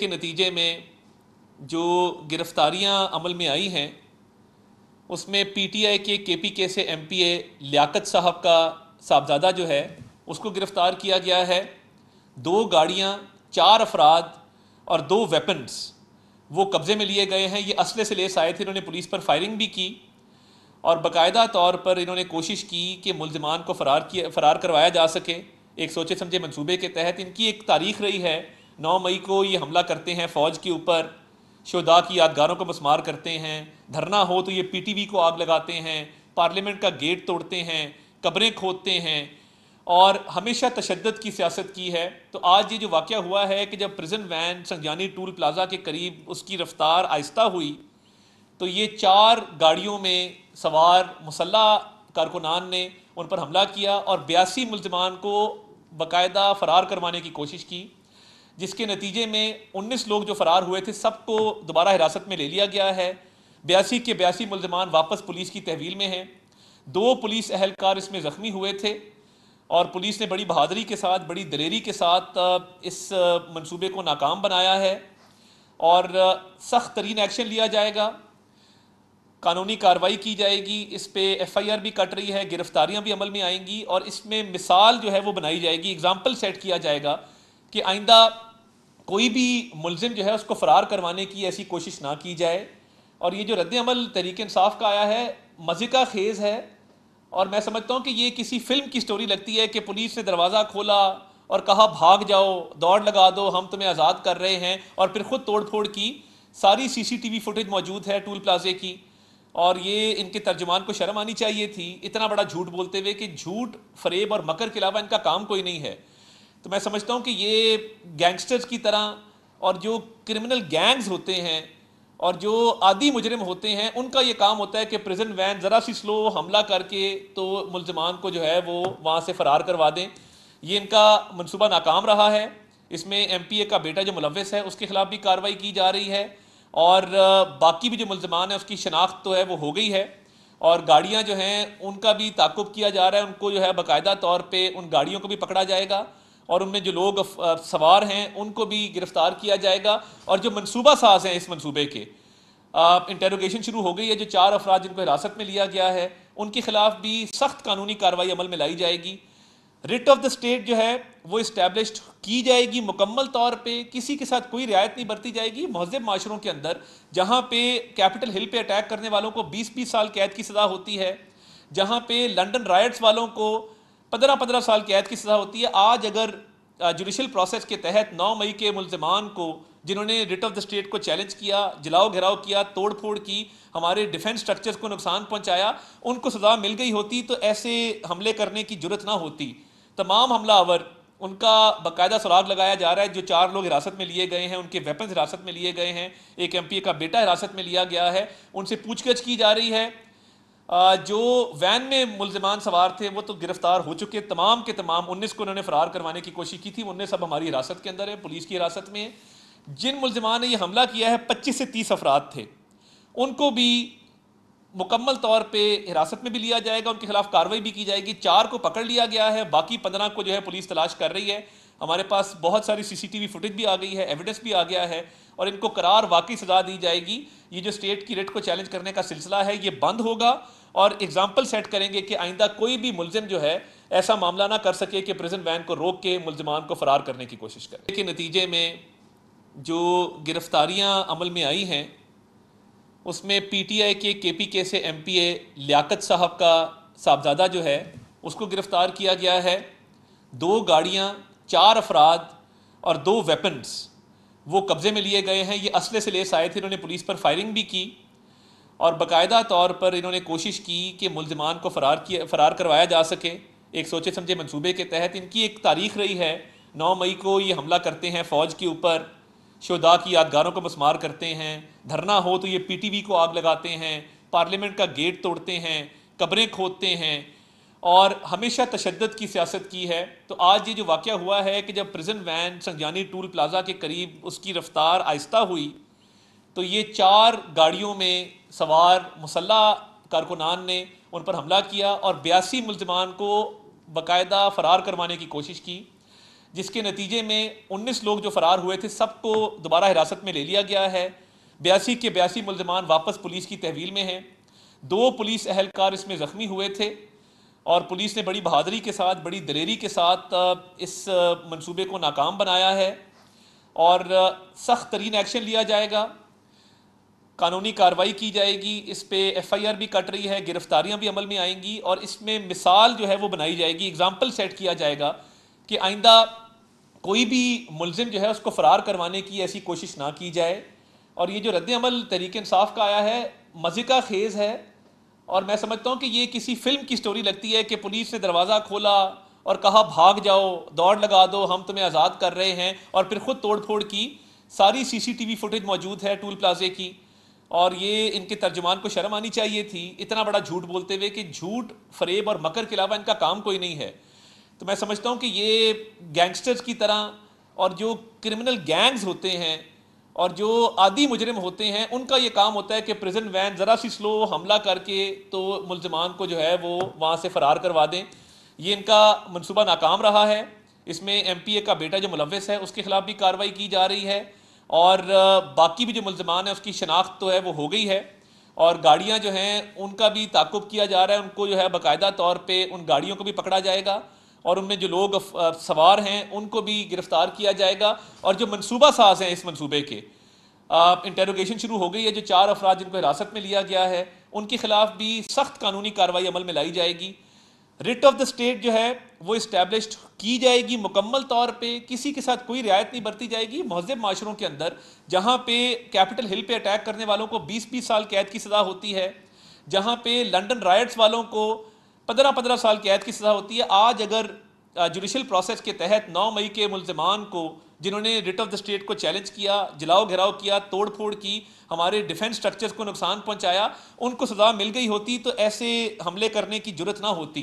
के नतीजे में जो गिरफ्तारियां अमल में आई हैं उसमें पीटीआई के पी के से एमपीए लियाकत साहब का साहबजादा जो है उसको गिरफ़्तार किया गया है दो गाड़ियाँ चार अफराद और दो वेपन्स वो कब्ज़े में लिए गए हैं ये असले से लेस आए थे इन्होंने पुलिस पर फायरिंग भी की और बाकायदा तौर पर इन्होंने कोशिश की कि मुलजमान को फ़रार किया फ़रार करवाया जा सके एक सोचे समझे मंसूबे के तहत इनकी एक तारीख रही है नौ मई को ये हमला करते हैं फ़ौज के ऊपर शोदा की यादगारों को मसमार करते हैं धरना हो तो ये पीटीवी को आग लगाते हैं पार्लियामेंट का गेट तोड़ते हैं कब्रें खोदते हैं और हमेशा तशद की सियासत की है तो आज ये जो वाक़ हुआ है कि जब prison van Sanjani toll plaza के करीब उसकी रफ़्तार आहिस्ता हुई तो ये चार गाड़ियों में सवार मुसल्ह कारकुनान ने उन पर हमला किया और बयासी मुलजमान को बाकायदा फ़रार करवाने की कोशिश की जिसके नतीजे में 19 लोग जो फरार हुए थे सबको दोबारा हिरासत में ले लिया गया है बयासी के बयासी मुलजमान वापस पुलिस की तहवील में हैं दो पुलिस अहलकार इसमें ज़ख्मी हुए थे और पुलिस ने बड़ी बहादुरी के साथ बड़ी दलेरी के साथ इस मंसूबे को नाकाम बनाया है और सख्त तरीन एक्शन लिया जाएगा कानूनी कार्रवाई की जाएगी इस पर एफ आई आर भी कट रही है गिरफ्तारियाँ भी अमल में आएंगी और इसमें मिसाल जो है वो बनाई जाएगी एग्ज़ाम्पल सेट किया जाएगा कि आइंदा कोई भी मुलजिम जो है उसको फ़रार करवाने की ऐसी कोशिश ना की जाए और ये जो रद्दमल तरीक इंसाफ का आया है मज़े का खेज़ है और मैं समझता हूँ कि ये किसी फिल्म की स्टोरी लगती है कि पुलिस ने दरवाज़ा खोला और कहा भाग जाओ दौड़ लगा दो हम तुम्हें आज़ाद कर रहे हैं और फिर ख़ुद तोड़ फोड़ की सारी सीसीटीवी फुटेज मौजूद है टूल प्लाजे की और ये इनके तर्जुमान को शर्म आनी चाहिए थी इतना बड़ा झूठ बोलते हुए कि झूठ फरेब और मकर के अलावा इनका काम कोई नहीं है तो मैं समझता हूँ कि ये गैंगस्टर्स की तरह और जो क्रिमिनल गैंग्स होते हैं और जो आदि मुजरिम होते हैं उनका ये काम होता है कि प्रिजन वैन ज़रा सी स्लो हमला करके तो मुलजमान को जो है वो वहाँ से फ़रार करवा दें ये इनका मनसूबा नाकाम रहा है इसमें एम पी ए का बेटा जो मुलविस है उसके ख़िलाफ़ भी कार्रवाई की जा रही है और बाकी भी जो मुलजमान है उसकी शनाख्त तो है वो हो गई है और गाड़ियाँ जो हैं उनका भी ताकुब किया जा रहा है उनको जो है बाकायदा तौर पर उन गाड़ियों को भी पकड़ा जाएगा और उनमें जो लोग सवार हैं उनको भी गिरफ्तार किया जाएगा और जो मनसूबा साज हैं इस मनसूबे के इंटेरोगेशन शुरू हो गई है जो चार अफराज जिनको हिरासत में लिया गया है उनके खिलाफ भी सख्त कानूनी कार्रवाई अमल में लाई जाएगी रिट ऑफ द स्टेट जो है वो इस्टेब्लिश की जाएगी मुकम्मल तौर पे किसी के साथ कोई रियायत नहीं बरती जाएगी महजब माशरों के अंदर जहाँ पे कैपिटल हिल पे अटैक करने वालों को 20-20 साल कैद की सज़ा होती है जहाँ पे लंदन राइट्स वालों को पंद्रह पंद्रह साल की आयत की सज़ा होती है आज अगर जुडिशल प्रोसेस के तहत नौ मई के मुलजमान को जिन्होंने रिट ऑफ द स्टेट को चैलेंज किया जलाओ घिराव किया तोड़ फोड़ की हमारे डिफेंस स्ट्रक्चर्स को नुकसान पहुंचाया उनको सज़ा मिल गई होती तो ऐसे हमले करने की जरूरत ना होती तमाम हमलावर उनका बाकायदा सुराग लगाया जा रहा है जो चार लोग हिरासत में लिए गए हैं उनके वेपन हिरासत में लिए गए हैं एक एम का बेटा हिरासत में लिया गया है उनसे पूछगछ की जा रही है जो वैन में मुलजमान सवार थे वो तो गिरफ्तार हो चुके तमाम के तमाम उन्नीस को उन्होंने फरार करवाने की कोशिश की थी उन्नीस अब हमारी हिरासत के अंदर है पुलिस की हिरासत में है जिन मुलजमान ने यह हमला किया है पच्चीस से तीस अफराद थे उनको भी मुकम्मल तौर पे हिरासत में भी लिया जाएगा उनके खिलाफ कार्रवाई भी की जाएगी चार को पकड़ लिया गया है बाकी पंद्रह को जो है पुलिस तलाश कर रही है हमारे पास बहुत सारी सीसीटीवी फुटेज भी आ गई है एविडेंस भी आ गया है और इनको करार वाकई सजा दी जाएगी ये जो स्टेट की रेट को चैलेंज करने का सिलसिला है ये बंद होगा और एग्जाम्पल सेट करेंगे कि आइंदा कोई भी मुलजिम जो है ऐसा मामला ना कर सके कि प्रिजन वैन को रोक के मुलजमान को फरार करने की कोशिश करें के नतीजे में जो गिरफ्तारियाँ अमल में आई हैं उसमें पी टी आई के के पी के से एम पी ए लियाकत साहब का साहबजादा जो है उसको गिरफ़्तार किया गया है दो गाड़ियाँ चार अफराद और दो वेपन्स वो कब्ज़े में लिए गए हैं ये असले से लेस आए थे इन्होंने पुलिस पर फायरिंग भी की और बाकायदा तौर पर इन्होंने कोशिश की कि मुलजमान को फ़रार किया फ़रार करवाया जा सके एक सोचे समझे मंसूबे के तहत इनकी एक तारीख रही है नौ मई को ये हमला करते हैं फ़ौज के ऊपर शोदा की यादगारों को मसमार करते हैं धरना हो तो ये पीटीवी को आग लगाते हैं पार्लियामेंट का गेट तोड़ते हैं कब्रें खोदते हैं और हमेशा तशद की सियासत की है तो आज ये जो वाक़ हुआ है कि जब prison van Sanjani toll plaza के करीब उसकी रफ्तार आहिस्ता हुई तो ये चार गाड़ियों में सवार मुसल्ह कारकुनान ने उन पर हमला किया और बयासी मुलजमान को बाकायदा फ़रार करवाने की कोशिश की जिसके नतीजे में उन्नीस लोग जो फ़रार हुए थे सबको दोबारा हिरासत में ले लिया गया है बयासी के बयासी मुलजमान वापस पुलिस की तहवील में हैं दो पुलिस अहलकार इसमें ज़ख्मी हुए थे और पुलिस ने बड़ी बहादुरी के साथ बड़ी दलेरी के साथ इस मंसूबे को नाकाम बनाया है और सख्त तरीन एक्शन लिया जाएगा कानूनी कार्रवाई की जाएगी इस पर एफ़ आई आर भी कट रही है गिरफ्तारियाँ भी अमल में आएंगी और इसमें मिसाल जो है वो बनाई जाएगी एग्ज़ाम्पल सेट किया जाएगा कि आइंदा कोई भी मुलजिम जो है उसको फ़रार करवाने की ऐसी कोशिश ना की जाए और ये जो रद्द अमल का आया है मज़े का खेज़ है और मैं समझता हूँ कि ये किसी फिल्म की स्टोरी लगती है कि पुलिस ने दरवाज़ा खोला और कहा भाग जाओ दौड़ लगा दो हम तुम्हें आज़ाद कर रहे हैं और फिर खुद तोड़ फोड़ की सारी सीसीटीवी फुटेज मौजूद है टूल प्लाजे की और ये इनके तर्जुमान को शर्म आनी चाहिए थी इतना बड़ा झूठ बोलते हुए कि झूठ फरेब और मकर के अलावा इनका काम कोई नहीं है तो मैं समझता हूँ कि ये गैंगस्टर्स की तरह और जो क्रिमिनल गैंग्स होते हैं और जो आदि मुजरिम होते हैं उनका ये काम होता है कि प्रिजन वैन ज़रा सी स्लो हमला करके तो मुलजमान को जो है वो वहाँ से फ़रार करवा दें ये इनका मनसूबा नाकाम रहा है इसमें एम पी ए का बेटा जो मुलवस है उसके ख़िलाफ़ भी कार्रवाई की जा रही है और बाकी भी जो मुलजमान है उसकी शनाख्त तो है वो हो गई है और गाड़ियाँ जो हैं उनका भी ताकुब किया जा रहा है उनको जो है बाकायदा तौर पर उन गाड़ियों को भी पकड़ा जाएगा और उनमें जो लोग सवार हैं उनको भी गिरफ़्तार किया जाएगा और जो मनसूबा साज हैं इस मनसूबे के इंटेरोगेशन शुरू हो गई है जो चार अफराज जिनको हिरासत में लिया गया है उनके खिलाफ भी सख्त कानूनी कार्रवाई अमल में लाई जाएगी रिट ऑफ द स्टेट जो है वो इस्टेब्लिश की जाएगी मुकम्मल तौर पे किसी के साथ कोई रियायत नहीं बरती जाएगी महजब माशरों के अंदर जहाँ पे कैपिटल हिल पे अटैक करने वालों को 20-20 साल कैद की सज़ा होती है जहाँ पे लंदन राइट्स वालों को पंद्रह पंद्रह साल की कैद की सज़ा होती है आज अगर जुडिशल प्रोसेस के तहत नौ मई के मुलजमान को जिन्होंने रिट ऑफ द स्टेट को चैलेंज किया जलाओ घेराव किया तोड़ फोड़ की हमारे डिफेंस स्ट्रक्चर्स को नुकसान पहुंचाया उनको सजा मिल गई होती तो ऐसे हमले करने की जरूरत ना होती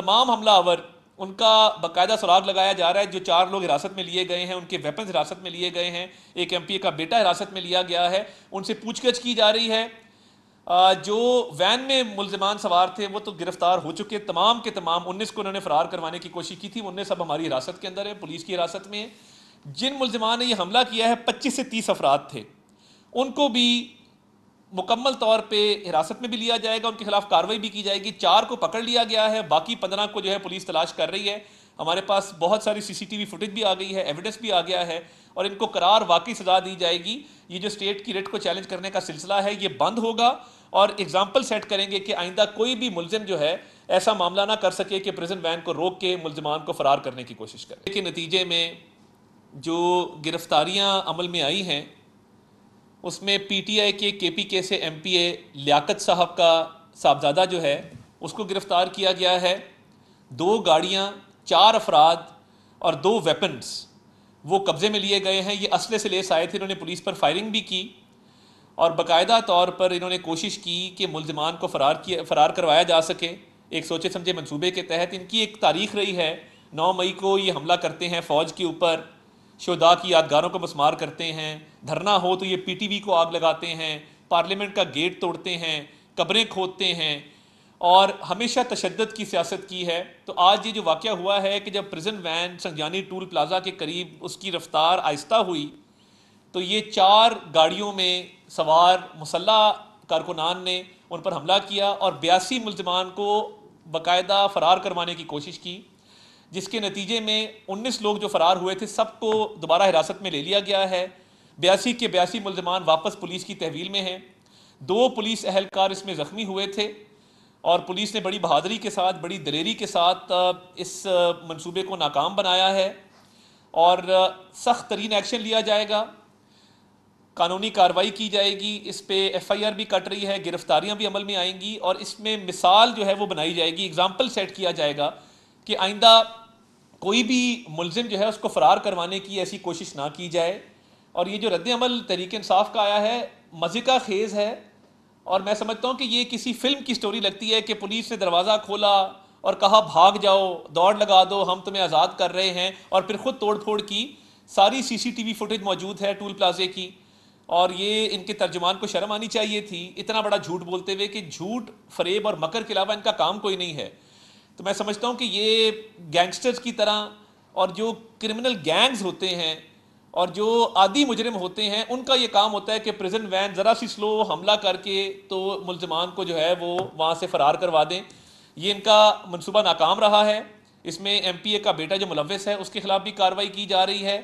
तमाम हमलावर उनका बाकायदा सुराग लगाया जा रहा है जो चार लोग हिरासत में लिए गए हैं उनके वेपन्स हिरासत में लिए गए हैं एक एम का बेटा हिरासत में लिया गया है उनसे पूछगछ की जा रही है जो वैन में मुलजमान सवार थे वो तो गिरफ्तार हो चुके तमाम के तमाम उन्नीस को उन्होंने फरार करवाने की कोशिश की थी उन्नीस अब हमारी हिरासत के अंदर है पुलिस की हिरासत में है जिन मुलजमान ने यह हमला किया है पच्चीस से तीस अफराद थे उनको भी मुकम्मल तौर पर हिरासत में भी लिया जाएगा उनके खिलाफ कार्रवाई भी की जाएगी चार को पकड़ लिया गया है बाकी पंद्रह को जो है पुलिस तलाश कर रही है हमारे पास बहुत सारी सीसीटीवी फुटेज भी आ गई है एविडेंस भी आ गया है और इनको करार वाकई सजा दी जाएगी ये जो स्टेट की रेट को चैलेंज करने का सिलसिला है ये बंद होगा और एग्जाम्पल सेट करेंगे कि आइंदा कोई भी मुलजिम जो है ऐसा मामला ना कर सके कि प्रिजन वैन को रोक के मुलजमान को फरार करने की कोशिश करें के नतीजे में जो गिरफ्तारियाँ अमल में आई हैं उसमें पी टी आई के के पी के से एम पी ए लियाकत साहब का साहबजादा जो है उसको गिरफ़्तार किया गया है दो गाड़ियाँ चार अफराद और दो वेपन्स वो कब्ज़े में लिए गए हैं ये असले से लेस आए थे इन्होंने पुलिस पर फायरिंग भी की और बाकायदा तौर पर इन्होंने कोशिश की कि मुलजमान को फ़रार किया फ़रार करवाया जा सके एक सोचे समझे मंसूबे के तहत इनकी एक तारीख रही है नौ मई को ये हमला करते हैं फ़ौज के ऊपर शोदा की यादगारों को मसमार करते हैं धरना हो तो ये पीटीवी को आग लगाते हैं पार्लियामेंट का गेट तोड़ते हैं कब्रें खोदते हैं और हमेशा तशद की सियासत की है तो आज ये जो वाक़ हुआ है कि जब prison van Sanjani toll plaza के करीब उसकी रफ्तार आहिस्ता हुई तो ये चार गाड़ियों में सवार मुसल्ला कारकुनान ने उन पर हमला किया और बयासी मुलजमान को बाकायदा फ़रार करवाने की कोशिश की जिसके नतीजे में उन्नीस लोग जो फ़रार हुए थे सबको दोबारा हिरासत में ले लिया गया है बयासी के बयासी मुलजमान वापस पुलिस की तहवील में हैं दो पुलिस अहलकार इसमें ज़ख्मी हुए थे और पुलिस ने बड़ी बहादुरी के साथ बड़ी दलेरी के साथ इस मनसूबे को नाकाम बनाया है और सख्त तरीन एक्शन लिया जाएगा कानूनी कार्रवाई की जाएगी इस पर एफ आई आर भी कट रही है गिरफ्तारियाँ भी अमल में आएंगी और इसमें मिसाल जो है वो बनाई जाएगी एग्ज़ाम्पल सेट किया जाएगा कि आइंदा कोई भी मुलजिम जो है उसको फ़रार करवाने की ऐसी कोशिश ना की जाए और ये जो अमल तरीक इंसाफ का आया है मज़े का खेज़ है और मैं समझता हूँ कि ये किसी फिल्म की स्टोरी लगती है कि पुलिस ने दरवाज़ा खोला और कहा भाग जाओ दौड़ लगा दो हम तुम्हें आज़ाद कर रहे हैं और फिर ख़ुद तोड़ फोड़ की सारी सीसीटीवी फुटेज मौजूद है टूल प्लाजे की और ये इनके तर्जुमान को शर्म आनी चाहिए थी इतना बड़ा झूठ बोलते हुए कि झूठ फरेब और मकर के अलावा इनका काम कोई नहीं है तो मैं समझता हूँ कि ये गैंगस्टर्स की तरह और जो क्रिमिनल गैंग्स होते हैं और जो आदि मुजरिम होते हैं उनका ये काम होता है कि प्रिजन वैन ज़रा सी स्लो हमला करके तो मुलजमान को जो है वो वहाँ से फ़रार करवा दें ये इनका मनसूबा नाकाम रहा है इसमें एम पी ए का बेटा जो मुलविस है उसके ख़िलाफ़ भी कार्रवाई की जा रही है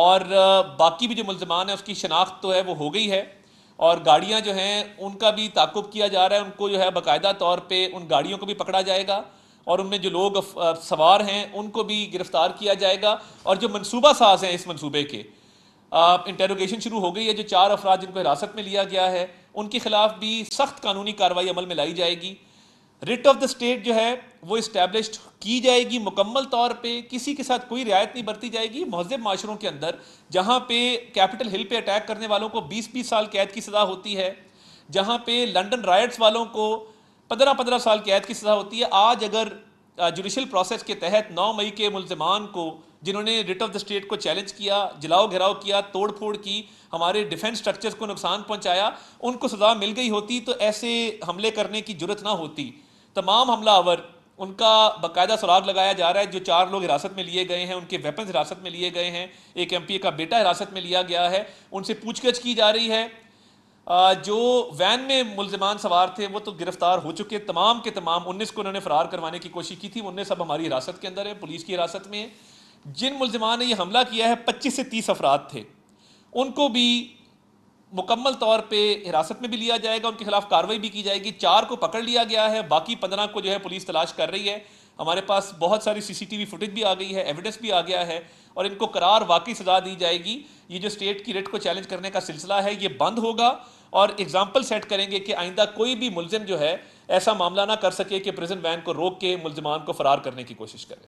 और बाकी भी जो मुलजमान है उसकी शनाख्त तो है वो हो गई है और गाड़ियाँ जो हैं उनका भी ताकुब किया जा रहा है उनको जो है बाकायदा तौर पर उन गाड़ियों को भी पकड़ा जाएगा और उनमें जो लोग सवार हैं उनको भी गिरफ़्तार किया जाएगा और जो मनसूबा साज हैं इस मनसूबे के इंटेरोगेशन शुरू हो गई है जो चार अफराद जिनको हिरासत में लिया गया है उनके खिलाफ भी सख्त कानूनी कार्रवाई अमल में लाई जाएगी रिट ऑफ द स्टेट जो है वो इस्टेब्लिश की जाएगी मुकम्मल तौर पे किसी के साथ कोई रियायत नहीं बरती जाएगी महजब माशरों के अंदर जहाँ पे कैपिटल हिल पे अटैक करने वालों को 20-20 साल कैद की सज़ा होती है जहाँ पे लंदन राइट्स वालों को 15-15 साल कैद की सज़ा होती है आज अगर जुडिशल प्रोसेस के तहत 9 मई के मुलजमान को जिन्होंने रिट ऑफ द स्टेट को चैलेंज किया जलाओ घिराव किया तोड़ फोड़ की हमारे डिफेंस स्ट्रक्चर्स को नुकसान पहुंचाया उनको सज़ा मिल गई होती तो ऐसे हमले करने की जरूरत ना होती तमाम हमला आवर उनका बाकायदा सुराग लगाया जा रहा है जो चार लोग हिरासत में लिए गए हैं उनके वेपन्स हिरासत में लिए गए हैं एक एम का बेटा हिरासत में लिया गया है उनसे पूछगछ की जा रही है जो वैन में मुलजमान सवार थे वो तो गिरफ्तार हो चुके तमाम के तमाम उन्नीस को उन्होंने फरार करवाने की कोशिश की थी उन्नीस अब हमारी हिरासत के अंदर है पुलिस की हिरासत में है जिन मुलजमान ने ये हमला किया है पच्चीस से तीस अफराद थे उनको भी मुकम्मल तौर पे हिरासत में भी लिया जाएगा उनके खिलाफ कार्रवाई भी की जाएगी चार को पकड़ लिया गया है बाकी पंद्रह को जो है पुलिस तलाश कर रही है हमारे पास बहुत सारी सीसीटीवी फुटेज भी आ गई है एविडेंस भी आ गया है और इनको करार वाकई सजा दी जाएगी ये जो स्टेट की रेट को चैलेंज करने का सिलसिला है ये बंद होगा और एग्जाम्पल सेट करेंगे कि आइंदा कोई भी मुलजिम जो है ऐसा मामला ना कर सके कि प्रेजेंट वैन को रोक के मुलजमान को फरार करने की कोशिश करें